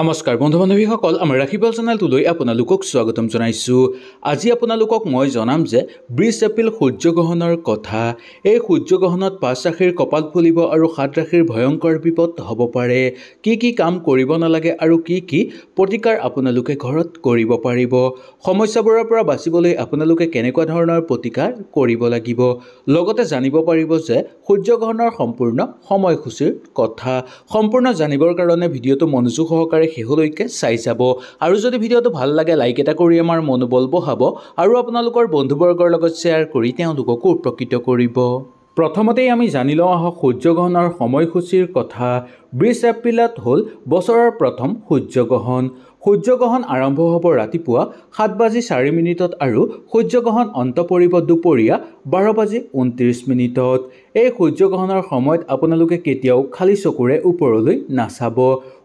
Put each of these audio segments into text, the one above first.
নমস্কাৰ বন্ধু বান্ধৱীসকল আমাৰ ৰাখিপাল চেনেলটোলৈ আপোনালোকক স্বাগতম জনাইছোঁ আজি আপোনালোকক মই জনাম যে বিছ এপ্ৰিল সূৰ্যগ্ৰহণৰ কথা এই সূৰ্যগ্ৰহণত পাঁচ ৰাশিৰ কপাল ফুলিব আৰু সাত ৰাশিৰ ভয়ংকৰ বিপদ হ'ব পাৰে কি কি কাম কৰিব নালাগে আৰু কি কি প্ৰতিকাৰ আপোনালোকে ঘৰত কৰিব পাৰিব সমস্যাবোৰৰ পৰা বাচিবলৈ আপোনালোকে কেনেকুৱা ধৰণৰ প্ৰতিকাৰ কৰিব লাগিব লগতে জানিব পাৰিব যে সূৰ্যগ্ৰহণৰ সম্পূৰ্ণ সময়সূচীৰ কথা সম্পূৰ্ণ জানিবৰ কাৰণে ভিডিঅ'টো মনোযোগ সহকাৰে একেবাৰে শেহলৈকে চাই যাব আৰু যদি ভিডিঅ'টো ভাল লাগে লাইক এটা কৰি আমাৰ মনোবল বহাব আৰু আপোনালোকৰ বন্ধুবৰ্গৰ লগত শ্বেয়াৰ কৰি তেওঁলোককো উপকৃত কৰিব প্ৰথমতেই আমি জানি লওঁ আহক সূৰ্যগ্ৰহণৰ সময়সূচীৰ কথা বিছ এপ্ৰিলত হ'ল বছৰৰ প্ৰথম সূৰ্যগ্ৰহণ সূৰ্যগ্ৰহণ আৰম্ভ হ'ব ৰাতিপুৱা সাত বাজি চাৰি মিনিটত আৰু সূৰ্যগ্ৰহণ অন্ত পৰিব দুপৰীয়া বাৰ বাজি ঊনত্ৰিছ মিনিটত এই সূৰ্যগ্ৰহণৰ সময়ত আপোনালোকে কেতিয়াও খালী চকুৰে ওপৰলৈ নাচাব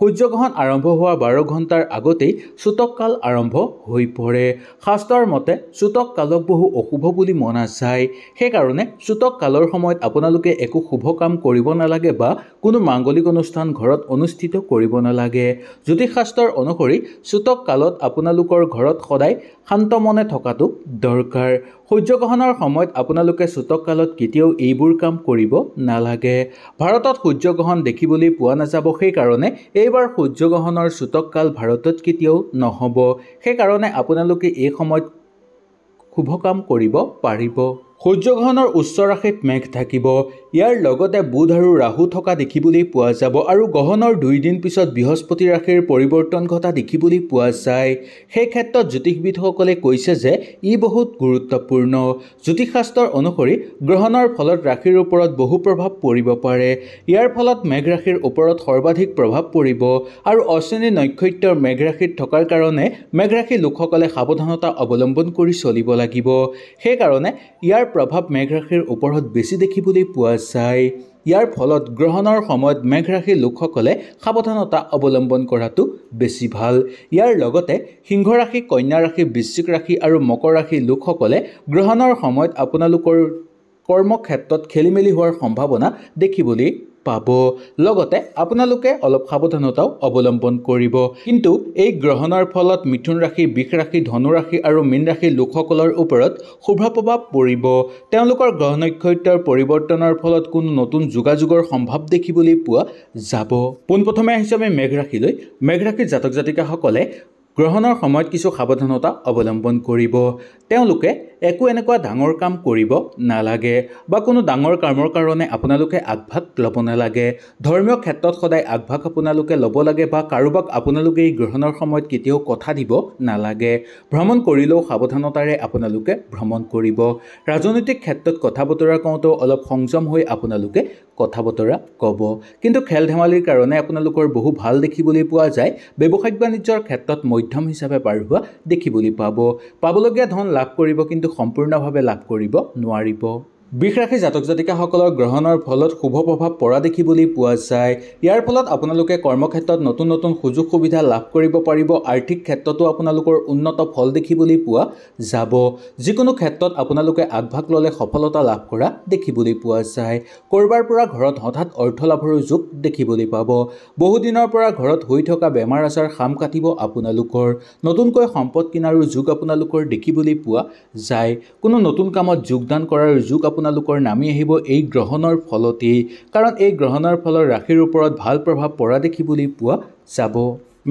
সূৰ্যগ্ৰহণ আৰম্ভ হোৱাৰ বাৰ ঘণ্টাৰ আগতেই কাল আৰম্ভ হৈ পৰে শাস্ত্ৰৰ মতে চুতক কালক বহু অশুভ বুলি মনা যায় সেইকাৰণে চুতক কালৰ সময়ত আপোনালোকে একো শুভ কাম কৰিব নালাগে বা কোনো মাংগলিক অনুষ্ঠান ঘৰত অনুষ্ঠিত কৰিব নালাগে জ্যোতিষ শাস্ত্ৰৰ অনুসৰি চুতক কালত আপোনালোকৰ ঘৰত সদায় শান্ত মনে থকাটো দৰকাৰ সূৰ্যগ্ৰহণৰ সময়ত আপোনালোকে চোতক কালত কেতিয়াও এইবোৰ কাম কৰিব নালাগে ভাৰতত সূৰ্যগ্ৰহণ দেখিবলৈ পোৱা নাযাব সেইকাৰণে এইবাৰ সূৰ্যগ্ৰহণৰ কাল ভাৰতত কেতিয়াও নহ'ব সেইকাৰণে আপোনালোকে এই সময়ত শুভ কাম কৰিব পাৰিব সূৰ্যগ্ৰহণৰ উচ্চ ৰাশিত মেঘ থাকিব ইয়াৰ লগতে বুধ আৰু ৰাহু থকা দেখিবলৈ পোৱা যাব আৰু গ্ৰহণৰ দুইদিন পিছত বৃহস্পতি ৰাশিৰ পৰিৱৰ্তন ঘটা দেখিবলৈ পোৱা যায় সেই ক্ষেত্ৰত জ্যোতিষবিদসকলে কৈছে যে ই বহুত গুৰুত্বপূৰ্ণ জ্যোতিষশাস্ত্ৰ অনুসৰি গ্ৰহণৰ ফলত ৰাশিৰ ওপৰত বহু প্ৰভাৱ পৰিব পাৰে ইয়াৰ ফলত মেঘৰাশিৰ ওপৰত সৰ্বাধিক প্ৰভাৱ পৰিব আৰু অশ্বিনী নক্ষত্ৰৰ মেঘৰাশিত থকাৰ কাৰণে মেঘৰাশি লোকসকলে সাৱধানতা অৱলম্বন কৰি চলিব লাগিব সেইকাৰণে ইয়াৰ প্ৰভাৱ মেঘৰাশিৰ ওপৰত বেছি দেখিবলৈ পোৱা চাই ইয়াৰ ফলত গ্ৰহণৰ সময়ত মেঘৰাশিৰ লোকসকলে সাৱধানতা অৱলম্বন কৰাটো বেছি ভাল ইয়াৰ লগতে সিংহৰাশি কন্যা ৰাশি বৃশ্চিক ৰাশি আৰু মকৰ ৰাশিৰ লোকসকলে গ্ৰহণৰ সময়ত আপোনালোকৰ কৰ্মক্ষেত্ৰত খেলিমেলি হোৱাৰ সম্ভাৱনা দেখিবলৈ পাব লগতে আপোনালোকে অলপ সাৱধানতাও অৱলম্বন কৰিব কিন্তু এই গ্ৰহণৰ ফলত মিথুন ৰাশি বিষ ৰাশি ধনুৰাশি আৰু মীন ৰাশি লোকসকলৰ ওপৰত শুভ প্ৰভাৱ পৰিব তেওঁলোকৰ গ্ৰহ নক্ষত্ৰৰ পৰিৱৰ্তনৰ ফলত কোনো নতুন যোগাযোগৰ সম্ভৱ দেখিবলৈ পোৱা যাব পোনপ্ৰথমে আহিছোঁ আমি মেঘ ৰাশিলৈ জাতক জাতিকাসকলে গ্ৰহণৰ সময়ত কিছু সাৱধানতা অৱলম্বন কৰিব তেওঁলোকে একো এনেকুৱা ডাঙৰ কাম কৰিব নালাগে বা কোনো ডাঙৰ কামৰ কাৰণে আপোনালোকে আগভাগ ল'ব নালাগে ধৰ্মীয় ক্ষেত্ৰত সদায় আগভাগ আপোনালোকে ল'ব লাগে বা কাৰোবাক আপোনালোকে এই গ্ৰহণৰ সময়ত কেতিয়াও কথা দিব নালাগে ভ্ৰমণ কৰিলেও সাৱধানতাৰে আপোনালোকে ভ্ৰমণ কৰিব ৰাজনৈতিক ক্ষেত্ৰত কথা বতৰা কওঁতেও অলপ সংযম হৈ আপোনালোকে কথা বতৰা ক'ব কিন্তু খেল ধেমালিৰ কাৰণে আপোনালোকৰ বহু ভাল দেখিবলৈ পোৱা যায় ব্যৱসায়িক বাণিজ্যৰ ক্ষেত্ৰত মধ্যম হিচাপে পাৰ হোৱা দেখিবলৈ পাব পাবলগীয়া ধন লাভ কৰিব কিন্তু সম্পূৰ্ণভাৱে লাভ কৰিব নোৱাৰিব বিষ ৰাশি জাতক জাতিকাসকলৰ গ্ৰহণৰ ফলত শুভ প্ৰভাৱ পৰা দেখিবলৈ পোৱা যায় ইয়াৰ ফলত আপোনালোকে কৰ্মক্ষেত্ৰত নতুন নতুন সুযোগ সুবিধা লাভ কৰিব পাৰিব আৰ্থিক ক্ষেত্ৰতো আপোনালোকৰ উন্নত ফল দেখিবলৈ পোৱা যাব যিকোনো ক্ষেত্ৰত আপোনালোকে আগভাগ ল'লে সফলতা লাভ কৰা দেখিবলৈ পোৱা যায় ক'ৰবাৰ পৰা ঘৰত হঠাৎ অৰ্থ লাভৰো যোগ দেখিবলৈ পাব বহুদিনৰ পৰা ঘৰত হৈ থকা বেমাৰ আজাৰ সাম কাটিব আপোনালোকৰ নতুনকৈ সম্পদ কিনাৰো যোগ আপোনালোকৰ দেখিবলৈ পোৱা যায় কোনো নতুন কামত যোগদান কৰাৰ যোগ আপোনাৰ আপোনালোকৰ নামি আহিব এই গ্ৰহণৰ ফলতেই কাৰণ এই গ্ৰহণৰ ফলৰ ৰাশিৰ ওপৰত ভাল প্ৰভাৱ পৰা দেখিবলৈ পোৱা যাব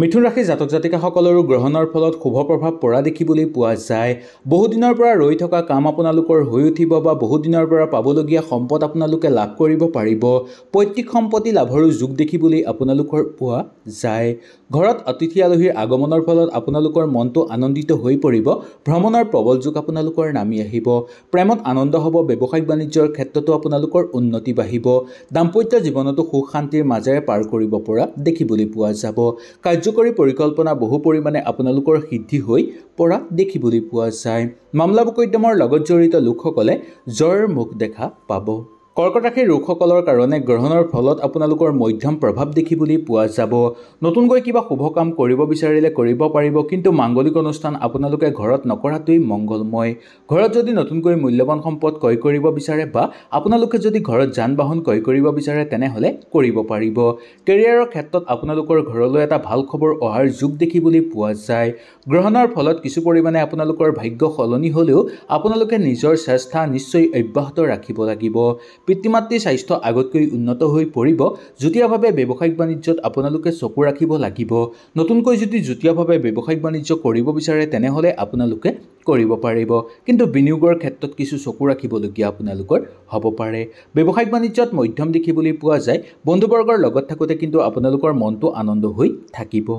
মিথুন ৰাশিৰ জাতক জাতিকাসকলৰো গ্ৰহণৰ ফলত শুভ প্ৰভাৱ পৰা দেখিবলৈ পোৱা যায় বহুদিনৰ পৰা ৰৈ থকা কাম আপোনালোকৰ হৈ উঠিব বা বহুদিনৰ পৰা পাবলগীয়া সম্পদ আপোনালোকে লাভ কৰিব পাৰিব পৈতৃক সম্পত্তি লাভৰো যোগ দেখিবলৈ আপোনালোকৰ পোৱা যায় ঘৰত অতিথি আলহীৰ আগমনৰ ফলত আপোনালোকৰ মনটো আনন্দিত হৈ পৰিব ভ্ৰমণৰ প্ৰবল যোগ আপোনালোকৰ নামি আহিব প্ৰেমত আনন্দ হ'ব ব্যৱসায়িক বাণিজ্যৰ ক্ষেত্ৰতো আপোনালোকৰ উন্নতি বাঢ়িব দাম্পত্য জীৱনতো সুখ শান্তিৰ মাজেৰে পাৰ কৰিব পৰা দেখিবলৈ পোৱা যাব কাৰ্যকৰী পৰিকল্পনা বহু পৰিমাণে আপোনালোকৰ সিদ্ধি হৈ পৰা দেখিবলৈ পোৱা যায় মামলা মোকদ্দমৰ লগত জড়িত লোকসকলে জ্বৰৰ মুখ দেখা পাব কৰ্কট ৰাশিৰ লোকসকলৰ কাৰণে গ্ৰহণৰ ফলত আপোনালোকৰ মধ্যম প্ৰভাৱ দেখিবলৈ পোৱা যাব নতুনকৈ কিবা শুভ কাম কৰিব বিচাৰিলে কৰিব পাৰিব কিন্তু মাংগলিক অনুষ্ঠান আপোনালোকে ঘৰত নকৰাটোৱেই মংগলময় ঘৰত যদি নতুনকৈ মূল্যৱান সম্পদ ক্ৰয় কৰিব বিচাৰে বা আপোনালোকে যদি ঘৰত যান বাহন ক্ৰয় কৰিব বিচাৰে তেনেহ'লে কৰিব পাৰিব কেৰিয়াৰৰ ক্ষেত্ৰত আপোনালোকৰ ঘৰলৈ এটা ভাল খবৰ অহাৰ যোগ দেখিবলৈ পোৱা যায় গ্ৰহণৰ ফলত কিছু পৰিমাণে আপোনালোকৰ ভাগ্য সলনি হ'লেও আপোনালোকে নিজৰ চেষ্টা নিশ্চয় অব্যাহত ৰাখিব লাগিব পিতৃ মাতৃ স্বাস্থ্য আগতকৈ উন্নত হৈ পৰিব যুটীয়াভাৱে ব্যৱসায়িক বাণিজ্যত আপোনালোকে চকু ৰাখিব লাগিব নতুনকৈ যদি যুটীয়াভাৱে ব্যৱসায়িক বাণিজ্য কৰিব বিচাৰে তেনেহ'লে আপোনালোকে কৰিব পাৰিব কিন্তু বিনিয়োগৰ ক্ষেত্ৰত কিছু চকু ৰাখিবলগীয়া আপোনালোকৰ হ'ব পাৰে ব্যৱসায়িক বাণিজ্যত মধ্যম দেখিবলৈ পোৱা যায় বন্ধুবৰ্গৰ লগত থাকোঁতে কিন্তু আপোনালোকৰ মনটো আনন্দ হৈ থাকিব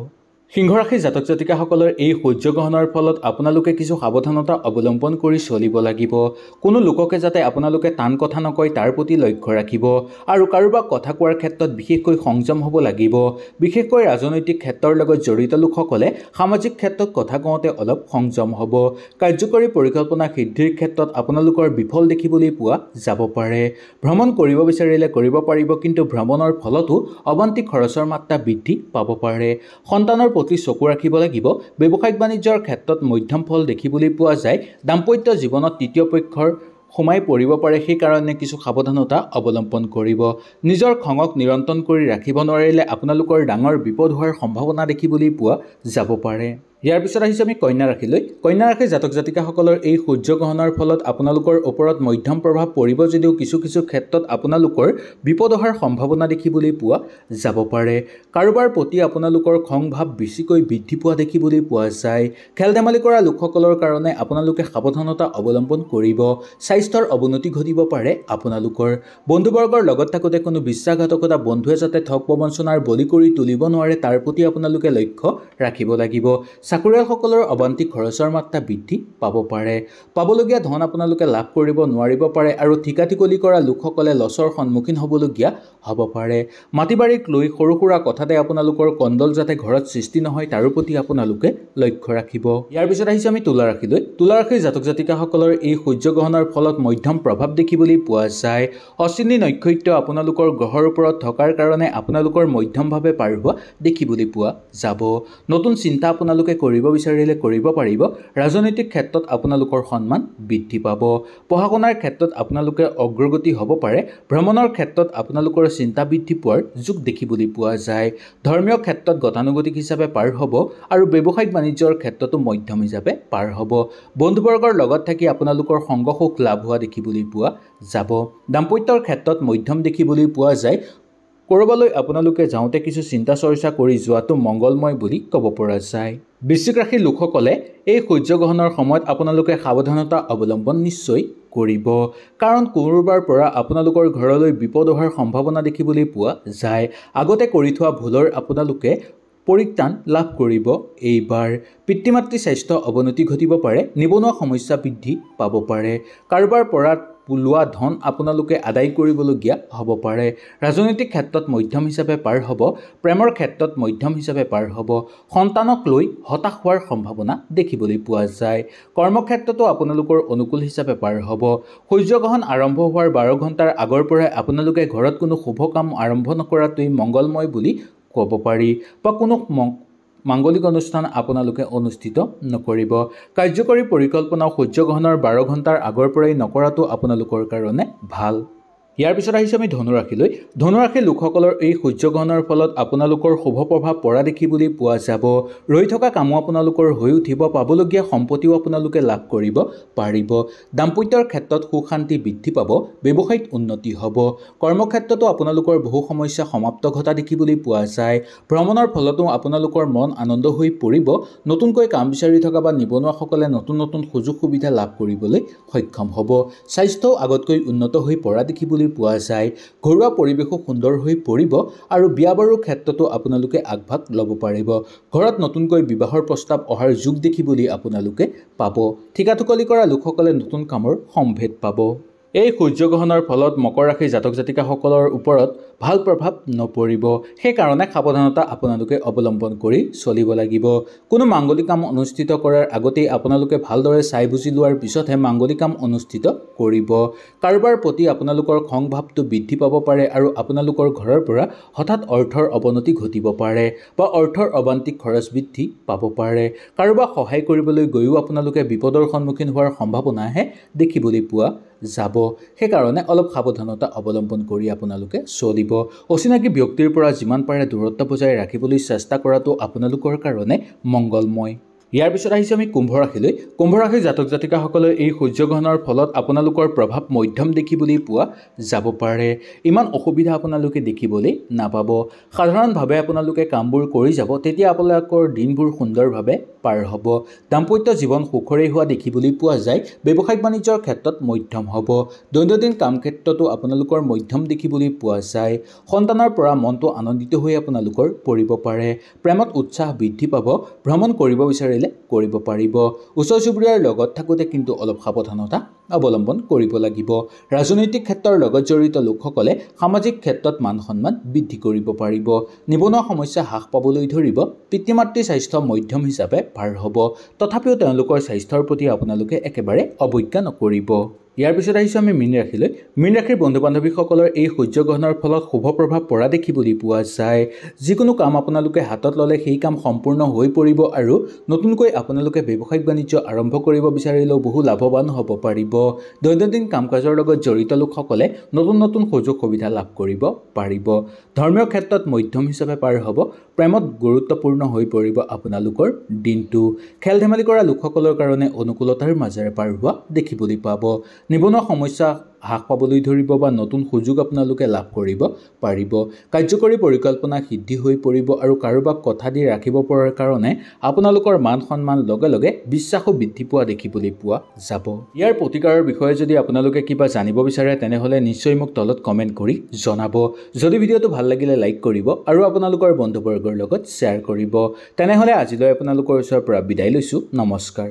সিংহ ৰাশি জাতক জাতিকাসকলৰ এই সূৰ্য গ্ৰহণৰ ফলত আপোনালোকে কিছু সাৱধানতা অৱলম্বন কৰি চলিব লাগিব কোনো লোককে যাতে আপোনালোকে টান কথা নকয় তাৰ প্ৰতি লক্ষ্য ৰাখিব আৰু কাৰোবাক কথা কোৱাৰ ক্ষেত্ৰত বিশেষকৈ সংযম হ'ব লাগিব বিশেষকৈ ৰাজনৈতিক ক্ষেত্ৰৰ লগত জড়িত লোকসকলে সামাজিক ক্ষেত্ৰত কথা কওঁতে অলপ সংযম হ'ব কাৰ্যকৰী পৰিকল্পনা সিদ্ধিৰ ক্ষেত্ৰত আপোনালোকৰ বিফল দেখিবলৈ পোৱা যাব পাৰে ভ্ৰমণ কৰিব বিচাৰিলে কৰিব পাৰিব কিন্তু ভ্ৰমণৰ ফলতো অৱন্তি খৰচৰ মাত্ৰা বৃদ্ধি পাব পাৰে সন্তানৰ প্ৰতি চকু ৰাখিব লাগিব ব্যৱসায়িক বাণিজ্যৰ ক্ষেত্ৰত মধ্যম ফল দেখিবলৈ পোৱা যায় দাম্পত্য জীৱনত তৃতীয় পক্ষৰ সোমাই পৰিব পাৰে সেইকাৰণে কিছু সাৱধানতা অৱলম্বন কৰিব নিজৰ খঙক নিয়ন্ত্ৰণ কৰি ৰাখিব নোৱাৰিলে আপোনালোকৰ ডাঙৰ বিপদ হোৱাৰ সম্ভাৱনা দেখিবলৈ পোৱা যাব পাৰে ইয়াৰ পিছত আহিছোঁ আমি কন্যা ৰাশিলৈ কন্যা ৰাশিৰ জাতক জাতিকাসকলৰ এই সূৰ্যগ্ৰহণৰ ফলত আপোনালোকৰ ওপৰত মধ্যম প্ৰভাৱ পৰিব যদিও কিছু কিছু ক্ষেত্ৰত আপোনালোকৰ বিপদ অহাৰ সম্ভাৱনা দেখিবলৈ পোৱা যাব পাৰে কাৰোবাৰ প্ৰতি আপোনালোকৰ খং ভাৱ বেছিকৈ বৃদ্ধি পোৱা দেখিবলৈ পোৱা যায় খেল ধেমালি কৰা লোকসকলৰ কাৰণে আপোনালোকে সাৱধানতা অৱলম্বন কৰিব স্বাস্থ্যৰ অৱনতি ঘটিব পাৰে আপোনালোকৰ বন্ধুবৰ্গৰ লগত থাকোঁতে কোনো বিশ্বাসঘাতকতা বন্ধুৱে যাতে ঠগ প্ৰবঞ্চনাৰ বলি কৰি তুলিব নোৱাৰে তাৰ প্ৰতি আপোনালোকে লক্ষ্য ৰাখিব লাগিব চাকৰিয়ালসকলৰ অৱান্তিক খৰচৰ মাত্ৰা বৃদ্ধি পাব পাৰে পাবলগীয়া ধন আপোনালোকে লাভ কৰিব নোৱাৰিব পাৰে আৰু ঠিকা ঠিকলি কৰা লোকসকলে লছৰ সন্মুখীন হ'বলগীয়া হ'ব পাৰে মাটি বাৰীক লৈ সৰু সুৰা কথাতে আপোনালোকৰ কণ্ডল যাতে ঘৰত সৃষ্টি নহয় তাৰ প্ৰতি আপোনালোকে লক্ষ্য ৰাখিব ইয়াৰ পিছত আহিছোঁ আমি তুলাৰাশিলৈ তুলাৰাশিৰ জাতক জাতিকাসকলৰ এই সূৰ্য গ্ৰহণৰ ফলত মধ্যম প্ৰভাৱ দেখিবলৈ পোৱা যায় অশ্বিনী নক্ষত্ৰ আপোনালোকৰ গ্ৰহৰ ওপৰত থকাৰ কাৰণে আপোনালোকৰ মধ্যমভাৱে পাৰ হোৱা দেখিবলৈ পোৱা যাব নতুন চিন্তা আপোনালোকে কৰিব বিচাৰিলে কৰিব পাৰিব ৰাজনৈতিক ক্ষেত্ৰত আপোনালোকৰ সন্মান বৃদ্ধি পাব পঢ়া শুনাৰ ক্ষেত্ৰত আপোনালোকে অগ্ৰগতি হ'ব পাৰে ভ্ৰমণৰ ক্ষেত্ৰত আপোনালোকৰ চিন্তা বৃদ্ধি পোৱাৰ যুগ দেখিবলৈ পোৱা যায় ধৰ্মীয় ক্ষেত্ৰত গতানুগতিক হিচাপে পাৰ হ'ব আৰু ব্যৱসায়িক বাণিজ্যৰ ক্ষেত্ৰতো মধ্যম হিচাপে পাৰ হ'ব বন্ধুবৰ্গৰ লগত থাকি আপোনালোকৰ সংগ সুখ লাভ হোৱা দেখিবলৈ পোৱা যাব দাম্পত্যৰ ক্ষেত্ৰত মধ্যম দেখিবলৈ পোৱা যায় ক'ৰবালৈ আপোনালোকে যাওঁতে কিছু চিন্তা চৰ্চা কৰি যোৱাটো মংগলময় বুলি ক'ব পৰা যায় বৃশ্চিক ৰাশিৰ লোকসকলে এই সূৰ্যগ্ৰহণৰ সময়ত আপোনালোকে সাৱধানতা অৱলম্বন নিশ্চয় কৰিব কাৰণ কোনোবাৰ পৰা আপোনালোকৰ ঘৰলৈ বিপদ অহাৰ সম্ভাৱনা দেখিবলৈ পোৱা যায় আগতে কৰি থোৱা ভুলৰ আপোনালোকে পৰিত্ৰাণ লাভ কৰিব এইবাৰ পিতৃ মাতৃ স্বাস্থ্য অৱনতি ঘটিব পাৰে নিবনুৱা সমস্যা বৃদ্ধি পাব পাৰে কাৰোবাৰ পৰা লোৱা ধন আপোনালোকে আদায় কৰিবলগীয়া হ'ব পাৰে ৰাজনৈতিক ক্ষেত্ৰত মধ্যম হিচাপে পাৰ হ'ব প্ৰেমৰ ক্ষেত্ৰত মধ্যম হিচাপে পাৰ হ'ব সন্তানক লৈ হতাশ হোৱাৰ সম্ভাৱনা দেখিবলৈ পোৱা যায় কৰ্মক্ষেত্ৰতো আপোনালোকৰ অনুকূল হিচাপে পাৰ হ'ব সূৰ্যগ্ৰহণ আৰম্ভ হোৱাৰ বাৰ ঘণ্টাৰ আগৰ পৰাই আপোনালোকে ঘৰত কোনো শুভ কাম আৰম্ভ নকৰাটোৱেই মংগলময় বুলি ক'ব পাৰি বা কোনো মাংগলিক অনুষ্ঠান আপোনালোকে অনুষ্ঠিত নকৰিব কাৰ্যকৰী পৰিকল্পনা সূৰ্যগ্ৰহণৰ বাৰ ঘণ্টাৰ আগৰ পৰাই নকৰাটো আপোনালোকৰ কাৰণে ভাল ইয়াৰ পিছত আহিছোঁ আমি ধনুৰাশিলৈ ধনুৰাশি লোকসকলৰ এই সূৰ্যগ্ৰহণৰ ফলত আপোনালোকৰ শুভ প্ৰভাৱ পৰা দেখিবলৈ পোৱা যাব ৰৈ থকা কামো আপোনালোকৰ হৈ উঠিব পাবলগীয়া সম্পত্তিও আপোনালোকে লাভ কৰিব পাৰিব দাম্পত্যৰ ক্ষেত্ৰত সুখ শান্তি বৃদ্ধি পাব ব্যৱসায়ত উন্নতি হ'ব কৰ্মক্ষেত্ৰতো আপোনালোকৰ বহু সমস্যা সমাপ্ত ঘটা দেখিবলৈ পোৱা যায় ভ্ৰমণৰ ফলতো আপোনালোকৰ মন আনন্দ হৈ পৰিব নতুনকৈ কাম বিচাৰি থকা বা নিবনুৱাসকলে নতুন নতুন সুযোগ সুবিধা লাভ কৰিবলৈ সক্ষম হ'ব স্বাস্থ্যও আগতকৈ উন্নত হৈ পৰা দেখিবলৈ দেখিবলৈ পোৱা যায় ঘৰুৱা পৰিৱেশো সুন্দৰ হৈ পৰিব আৰু বিয়া বাৰুৰ ক্ষেত্ৰতো আপোনালোকে আগভাগ ল'ব পাৰিব ঘৰত নতুনকৈ বিবাহৰ প্ৰস্তাৱ অহাৰ যুগ দেখিবলৈ আপোনালোকে পাব ঠিকাঠোকলি কৰা লোকসকলে নতুন কামৰ সম্ভেদ পাব এই সূৰ্যগ্ৰহণৰ ফলত মকৰ ৰাশি জাতক জাতিকাসকলৰ ওপৰত ভাল প্ৰভাৱ নপৰিব সেইকাৰণে সাৱধানতা আপোনালোকে অৱলম্বন কৰি চলিব লাগিব কোনো মাংগলিক কাম অনুষ্ঠিত কৰাৰ আগতেই আপোনালোকে ভালদৰে চাই বুজি লোৱাৰ পিছতহে মাংগলিক কাম অনুষ্ঠিত কৰিব কাৰোবাৰ প্ৰতি আপোনালোকৰ খং ভাৱটো বৃদ্ধি পাব পাৰে আৰু আপোনালোকৰ ঘৰৰ পৰা হঠাৎ অৰ্থৰ অৱনতি ঘটিব পাৰে বা অৰ্থৰ অবান্তিক খৰচ বৃদ্ধি পাব পাৰে কাৰোবাক সহায় কৰিবলৈ গৈও আপোনালোকে বিপদৰ সন্মুখীন হোৱাৰ সম্ভাৱনাহে দেখিবলৈ পোৱা যাব সেইকাৰণে অলপ সাৱধানতা অৱলম্বন কৰি আপোনালোকে চলিব অচিনাকি ব্যক্তিৰ পৰা যিমান পাৰে দূৰত্ব বজাই ৰাখিবলৈ চেষ্টা কৰাটো আপোনালোকৰ কাৰণে মংগলময় ইয়াৰ পিছত আহিছোঁ আমি কুম্ভ ৰাশিলৈ কুম্ভ ৰাশি জাতক জাতিকাসকলে এই সূৰ্যগ্ৰহণৰ ফলত আপোনালোকৰ প্ৰভাৱ মধ্যম দেখিবলৈ পোৱা যাব পাৰে ইমান অসুবিধা আপোনালোকে দেখিবলৈ নাপাব সাধাৰণভাৱে আপোনালোকে কামবোৰ কৰি যাব তেতিয়া আপোনালোকৰ দিনবোৰ সুন্দৰভাৱে পাৰ হ'ব দাম্পত্য জীৱন সুখৰেই হোৱা দেখিবলৈ পোৱা যায় ব্যৱসায়িক বাণিজ্যৰ ক্ষেত্ৰত মধ্যম হ'ব দৈনন্দিন কাম ক্ষেত্ৰতো আপোনালোকৰ মধ্যম দেখিবলৈ পোৱা যায় সন্তানৰ পৰা মনটো আনন্দিত হৈ আপোনালোকৰ পৰিব পাৰে প্ৰেমত উৎসাহ বৃদ্ধি পাব ভ্ৰমণ কৰিব বিচাৰিলে পাৰিলে কৰিব পাৰিব ওচৰ চুবুৰীয়াৰ লগত থাকোঁতে কিন্তু অলপ সাৱধানতা অৱলম্বন কৰিব লাগিব ৰাজনৈতিক ক্ষেত্ৰৰ লগত জড়িত লোকসকলে সামাজিক ক্ষেত্ৰত মান সন্মান বৃদ্ধি কৰিব পাৰিব নিবনুৱা সমস্যা হ্ৰাস পাবলৈ ধৰিব পিতৃ মাতৃ স্বাস্থ্য মধ্যম হিচাপে ভাৰ হ'ব তথাপিও তেওঁলোকৰ স্বাস্থ্যৰ প্ৰতি আপোনালোকে একেবাৰে অৱজ্ঞা নকৰিব ইয়াৰ পিছত আহিছোঁ আমি মীন ৰাশিলৈ মীন ৰাশিৰ বন্ধু বান্ধৱীসকলৰ এই সূৰ্য গ্ৰহণৰ ফলত শুভ প্ৰভাৱ পৰা দেখিবলৈ পোৱা যায় যিকোনো কাম আপোনালোকে হাতত ল'লে সেই কাম সম্পূৰ্ণ হৈ পৰিব আৰু নতুনকৈ আপোনালোকে ব্যৱসায়িক বাণিজ্য আৰম্ভ কৰিব বিচাৰিলেও বহু লাভৱান হ'ব পাৰিব দৈনন্দিন কাম কাজৰ লগত জড়িত লোকসকলে নতুন নতুন সুযোগ সুবিধা লাভ কৰিব পাৰিব ধৰ্মীয় ক্ষেত্ৰত মধ্যম হিচাপে পাৰ হ'ব প্ৰেমত গুৰুত্বপূৰ্ণ হৈ পৰিব আপোনালোকৰ দিনটো খেল ধেমালি কৰা লোকসকলৰ কাৰণে অনুকূলতাৰ মাজেৰে পাৰ হোৱা দেখিবলৈ পাব নিবনুৱা সমস্যা হ্ৰাস পাবলৈ ধৰিব বা নতুন সুযোগ আপোনালোকে লাভ কৰিব পাৰিব কাৰ্যকৰী পৰিকল্পনা সিদ্ধি হৈ পৰিব আৰু কাৰোবাক কথা দি ৰাখিব পৰাৰ কাৰণে আপোনালোকৰ মান সন্মান লগে লগে বিশ্বাসো বৃদ্ধি পোৱা দেখিবলৈ পোৱা যাব ইয়াৰ প্ৰতিকাৰৰ বিষয়ে যদি আপোনালোকে কিবা জানিব বিচাৰে তেনেহ'লে নিশ্চয় মোক তলত কমেণ্ট কৰি জনাব যদি ভিডিঅ'টো ভাল লাগিলে লাইক কৰিব আৰু আপোনালোকৰ বন্ধুবৰ্গৰ লগত শ্বেয়াৰ কৰিব তেনেহ'লে আজিলৈ আপোনালোকৰ ওচৰৰ পৰা বিদায় লৈছোঁ নমস্কাৰ